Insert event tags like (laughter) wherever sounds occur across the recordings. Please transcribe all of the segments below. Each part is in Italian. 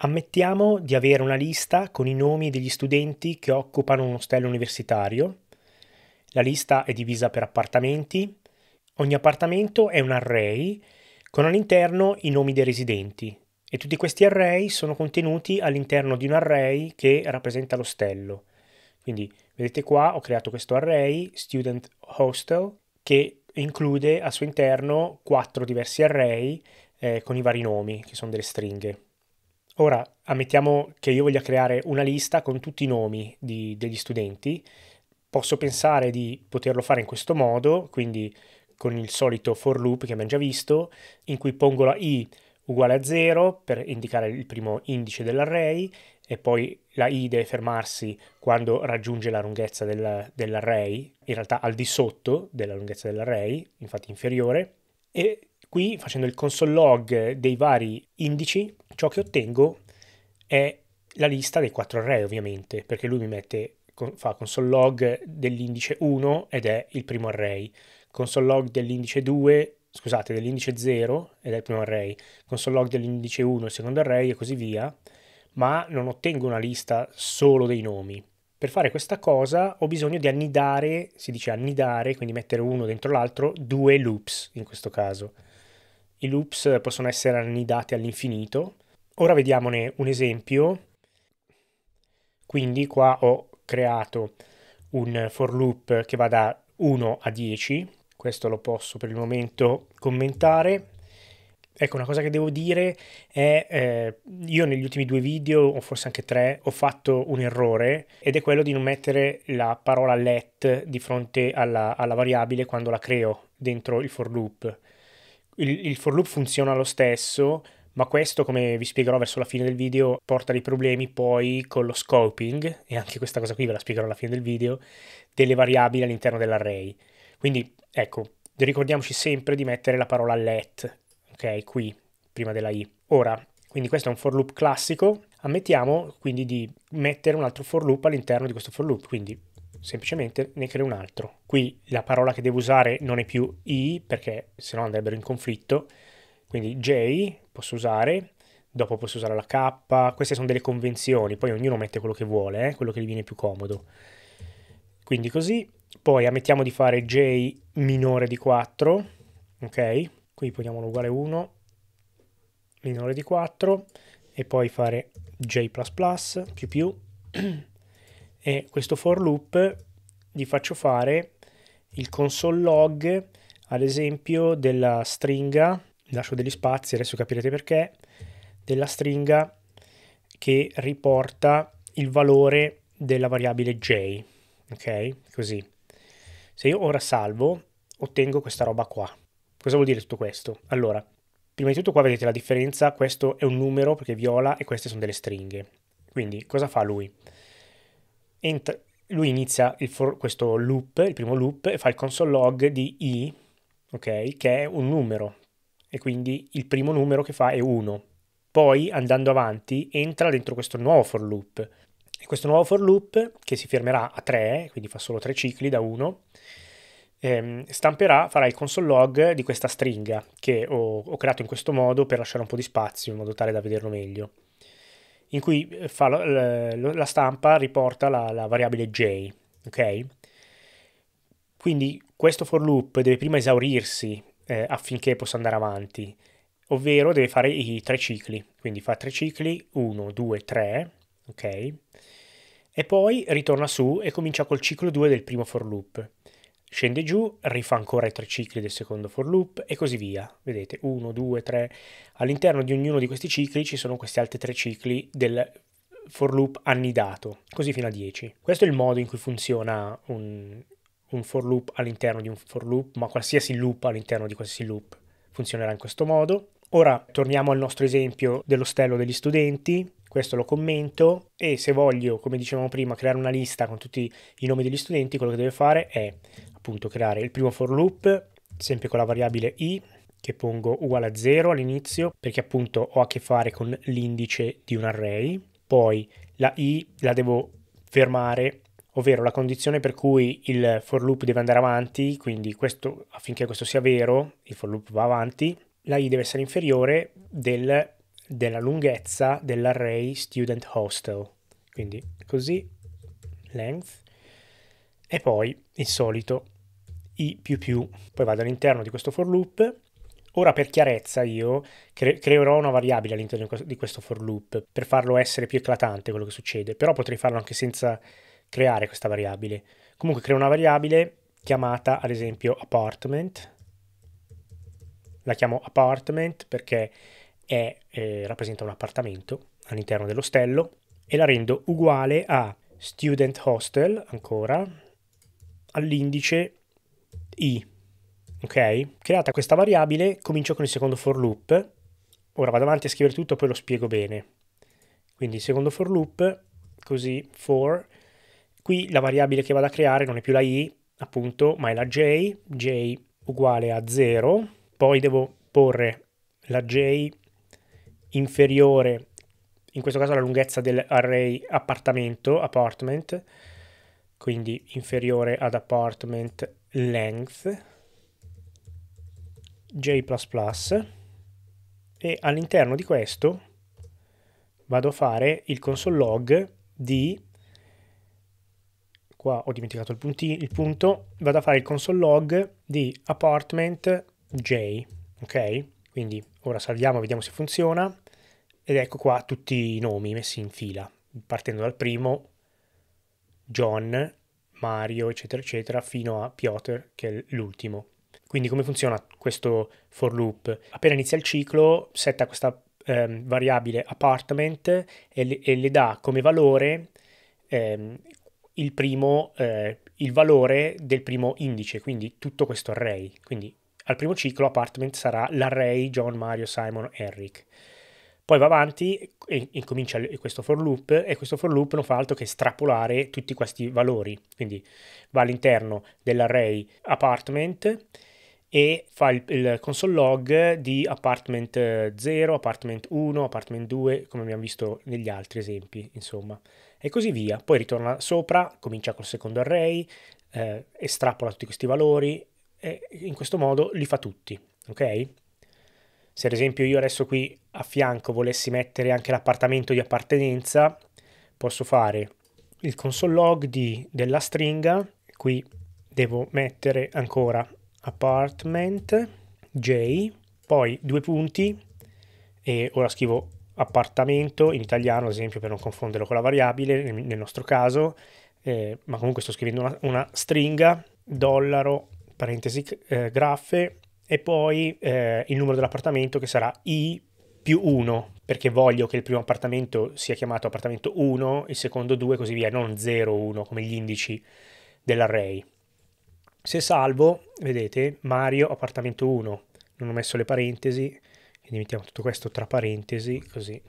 Ammettiamo di avere una lista con i nomi degli studenti che occupano un ostello universitario. La lista è divisa per appartamenti. Ogni appartamento è un array con all'interno i nomi dei residenti e tutti questi array sono contenuti all'interno di un array che rappresenta l'ostello. Quindi vedete qua ho creato questo array student hostel che include al suo interno quattro diversi array eh, con i vari nomi che sono delle stringhe. Ora, ammettiamo che io voglia creare una lista con tutti i nomi di, degli studenti, posso pensare di poterlo fare in questo modo, quindi con il solito for loop che abbiamo già visto, in cui pongo la i uguale a 0 per indicare il primo indice dell'array e poi la i deve fermarsi quando raggiunge la lunghezza del, dell'array, in realtà al di sotto della lunghezza dell'array, infatti inferiore, e Qui facendo il console log dei vari indici, ciò che ottengo è la lista dei quattro array ovviamente, perché lui mi mette, fa console log dell'indice 1 ed è il primo array, console log dell'indice 2, scusate, dell'indice 0 ed è il primo array, console log dell'indice 1 il secondo array e così via, ma non ottengo una lista solo dei nomi. Per fare questa cosa ho bisogno di annidare, si dice annidare, quindi mettere uno dentro l'altro, due loops in questo caso. I loops possono essere annidati all'infinito. Ora vediamone un esempio. Quindi qua ho creato un for loop che va da 1 a 10. Questo lo posso per il momento commentare. Ecco, una cosa che devo dire è, eh, io negli ultimi due video, o forse anche tre, ho fatto un errore ed è quello di non mettere la parola let di fronte alla, alla variabile quando la creo dentro il for loop il, il for loop funziona lo stesso, ma questo, come vi spiegherò verso la fine del video, porta dei problemi poi con lo scoping, e anche questa cosa qui ve la spiegherò alla fine del video, delle variabili all'interno dell'array. Quindi, ecco, ricordiamoci sempre di mettere la parola let, ok, qui, prima della i. Ora, quindi questo è un for loop classico, ammettiamo quindi di mettere un altro for loop all'interno di questo for loop, quindi semplicemente ne creo un altro. Qui la parola che devo usare non è più i perché sennò andrebbero in conflitto, quindi j posso usare, dopo posso usare la k, queste sono delle convenzioni, poi ognuno mette quello che vuole, eh, quello che gli viene più comodo. Quindi così, poi ammettiamo di fare j minore di 4, ok? Qui poniamolo uguale 1, minore di 4, e poi fare j++ più più (clears throat) e questo for loop gli faccio fare il console log ad esempio della stringa lascio degli spazi adesso capirete perché della stringa che riporta il valore della variabile j ok così se io ora salvo ottengo questa roba qua cosa vuol dire tutto questo allora prima di tutto qua vedete la differenza questo è un numero perché è viola e queste sono delle stringhe quindi cosa fa lui ent- lui inizia for- questo loop, il primo loop, e fa il console log di i, okay, che è un numero, e quindi il primo numero che fa è 1. Poi, andando avanti, entra dentro questo nuovo for loop. E questo nuovo for loop, che si fermerà a 3, quindi fa solo 3 cicli da 1, ehm, stamperà, farà il console log di questa stringa che ho, ho creato in questo modo per lasciare un po' di spazio in modo tale da vederlo meglio in cui la, eh, la, stampa riporta la, la variabile j, ok? Quindi questo for loop deve prima esaurirsi eh, affinché possa andare avanti, ovvero deve fare i tre cicli, quindi fa tre cicli, 1, 2, 3, ok? E poi ritorna su e comincia col ciclo 2 del primo for loop. Scende giù, rifà ancora i tre cicli del secondo for loop e così via. Vedete, 1, 2, 3. All'interno di ognuno di questi cicli ci sono questi altri tre cicli del for loop annidato, così fino a 10. Questo è il modo in cui funziona un, un for loop all'interno di un for loop, ma qualsiasi loop all'interno di qualsiasi loop funzionerà in questo modo. Ora torniamo al nostro esempio dell'ostello degli studenti questo lo commento e se voglio, come dicevamo prima, creare una lista con tutti i nomi degli studenti, quello che deve fare è appunto creare il primo for loop, sempre con la variabile i, che pongo uguale a 0 all'inizio, perché appunto ho a che fare con l'indice di un array, poi la i la devo fermare ovvero la condizione per cui il for loop deve andare avanti, quindi questo, affinché questo sia vero, il for loop va avanti, la i deve essere inferiore del della lunghezza dell'array student hostel. Quindi così, length, e poi il solito i più più. Poi vado all'interno di questo for loop. Ora per chiarezza io cre creerò una variabile all'interno di questo for loop per farlo essere più eclatante quello che succede, però potrei farlo anche senza creare questa variabile. Comunque creo una variabile chiamata ad esempio apartment, la chiamo apartment perché è, eh, rappresenta un appartamento all'interno dell'ostello e la rendo uguale a student hostel ancora all'indice i. Ok? Creata questa variabile comincio con il secondo for loop. Ora vado avanti a scrivere tutto poi lo spiego bene. Quindi il secondo for loop, così for. Qui la variabile che vado a creare non è più la i, appunto, ma è la j, j uguale a 0. Poi devo porre la j inferiore, in questo caso la lunghezza dell'array appartamento, apartment, quindi inferiore ad apartment length, j++, e all'interno di questo vado a fare il console log di qua ho dimenticato il, punti, il punto vado a fare il console log di apartment j ok quindi ora salviamo, vediamo se funziona. Ed ecco qua tutti i nomi messi in fila, partendo dal primo, John, Mario, eccetera, eccetera, fino a Piotr, che è l'ultimo. Quindi come funziona questo for loop? Appena inizia il ciclo, setta questa eh, variabile apartment e le, e le, dà come valore eh, il, primo, eh, il valore del primo indice, quindi tutto questo array. Quindi al primo ciclo Apartment sarà l'array John, Mario, Simon, Eric. Poi va avanti e incomincia questo for loop e questo for loop non fa altro che estrapolare tutti questi valori. Quindi va all'interno dell'array apartment e fa il, il, console log di apartment 0, eh, apartment 1, apartment 2, come abbiamo visto negli altri esempi, insomma. E così via. Poi ritorna sopra, comincia col secondo array, eh, estrapola tutti questi valori e in questo modo li fa tutti, ok? Se ad esempio io adesso qui a fianco volessi mettere anche l'appartamento di appartenenza, posso fare il console log di, della stringa, qui devo mettere ancora apartment j, poi due punti, e ora scrivo appartamento in italiano, ad esempio, per non confonderlo con la variabile, nel, nel nostro caso, eh, ma comunque sto scrivendo una, una stringa, dollaro parentesi eh, graffe, e poi eh, il numero dell'appartamento che sarà I più 1, perché voglio che il primo appartamento sia chiamato appartamento 1, il secondo 2 e così via, non 0, 1 come gli indici dell'array. Se salvo, vedete, Mario appartamento 1, non ho messo le parentesi, quindi mettiamo tutto questo tra parentesi, così.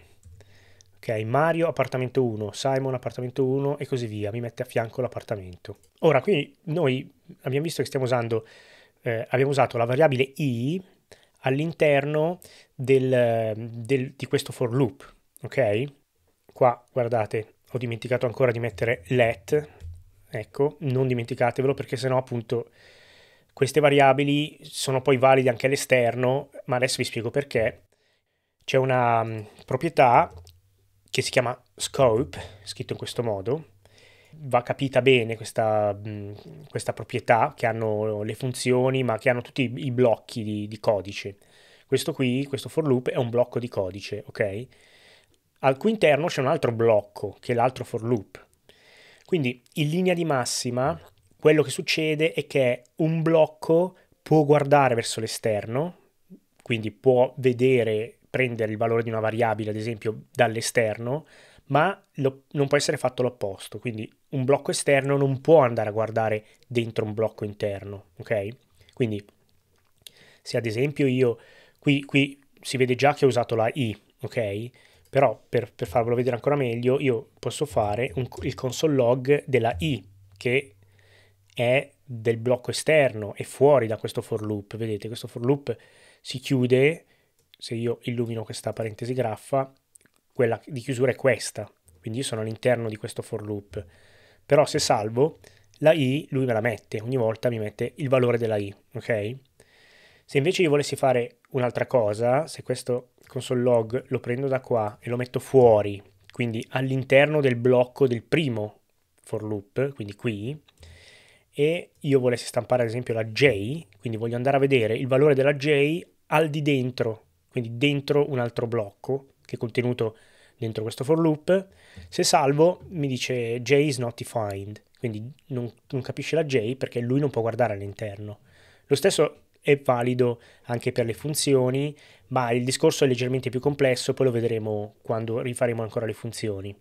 Ok, Mario appartamento 1, Simon appartamento 1 e così via, mi mette a fianco l'appartamento. Ora qui noi abbiamo visto che stiamo usando, eh, abbiamo usato la variabile i all'interno del, del, di questo for loop, ok? Qua, guardate, ho dimenticato ancora di mettere let, ecco, non dimenticatevelo perché sennò appunto queste variabili sono poi valide anche all'esterno, ma adesso vi spiego perché. C'è una mm, proprietà che si chiama scope, scritto in questo modo, va capita bene questa, questa, proprietà che hanno le funzioni ma che hanno tutti i blocchi di, di, codice. Questo qui, questo for loop, è un blocco di codice, ok? Al cui interno c'è un altro blocco che è l'altro for loop. Quindi in linea di massima quello che succede è che un blocco può guardare verso l'esterno, quindi può vedere, prendere il valore di una variabile ad esempio dall'esterno, ma lo, non può essere fatto l'opposto. Quindi un blocco esterno non può andare a guardare dentro un blocco interno, ok? Quindi se ad esempio io qui, qui si vede già che ho usato la i, ok? Però per, per farvelo vedere ancora meglio io posso fare un, il console log della i che è del blocco esterno e fuori da questo for loop. Vedete, questo for loop si chiude, se io illumino questa parentesi graffa, quella di chiusura è questa, quindi io sono all'interno di questo for loop. Però se salvo la i, lui me la mette, ogni volta mi mette il valore della i, ok? Se invece io volessi fare un'altra cosa, se questo console log lo prendo da qua e lo metto fuori, quindi all'interno del blocco del primo for loop, quindi qui, e io volessi stampare ad esempio la j, quindi voglio andare a vedere il valore della j al di dentro, quindi dentro un altro blocco che è contenuto dentro questo for loop. Se salvo mi dice J is not defined, quindi non, non capisce la J perché lui non può guardare all'interno. Lo stesso è valido anche per le funzioni, ma il discorso è leggermente più complesso, poi lo vedremo quando rifaremo ancora le funzioni.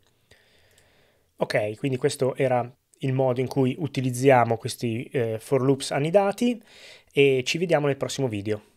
Ok, quindi questo era il modo in cui utilizziamo questi eh, for loops annidati e ci vediamo nel prossimo video.